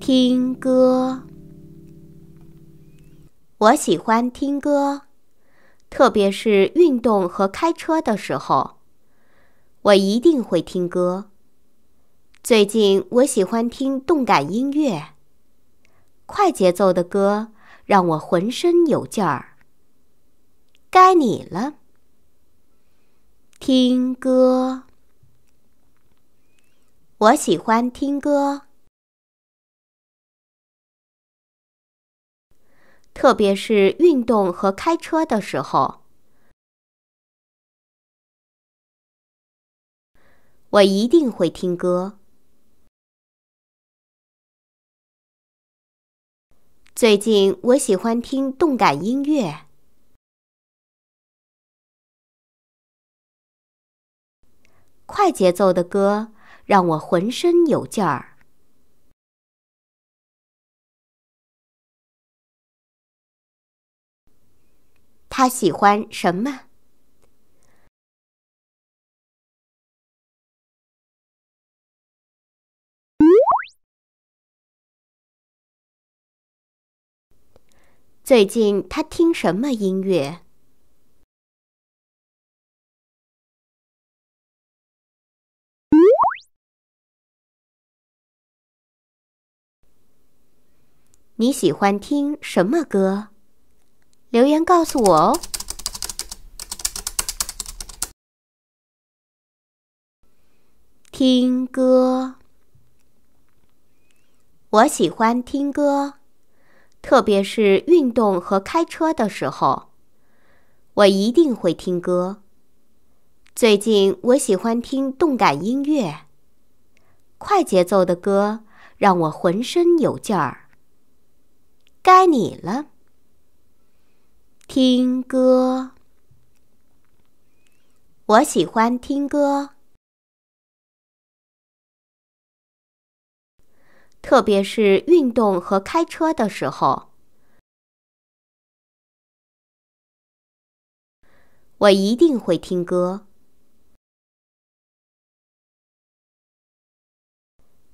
听歌，我喜欢听歌，特别是运动和开车的时候，我一定会听歌。最近我喜欢听动感音乐，快节奏的歌让我浑身有劲儿。该你了，听歌。我喜欢听歌，特别是运动和开车的时候，我一定会听歌。最近我喜欢听动感音乐，快节奏的歌。让我浑身有劲儿。他喜欢什么？最近他听什么音乐？你喜欢听什么歌？留言告诉我哦。听歌，我喜欢听歌，特别是运动和开车的时候，我一定会听歌。最近我喜欢听动感音乐，快节奏的歌让我浑身有劲儿。该你了。听歌，我喜欢听歌，特别是运动和开车的时候，我一定会听歌。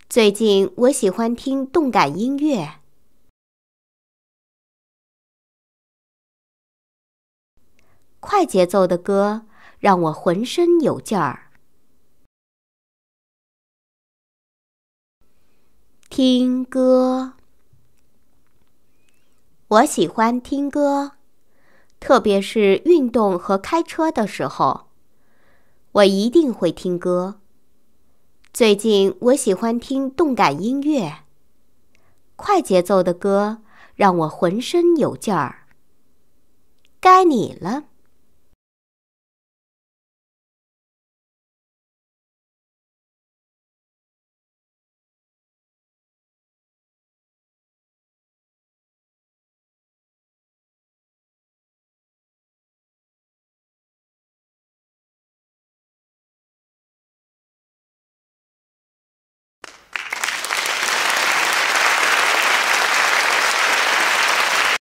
最近我喜欢听动感音乐。快节奏的歌让我浑身有劲儿。听歌，我喜欢听歌，特别是运动和开车的时候，我一定会听歌。最近我喜欢听动感音乐，快节奏的歌让我浑身有劲儿。该你了。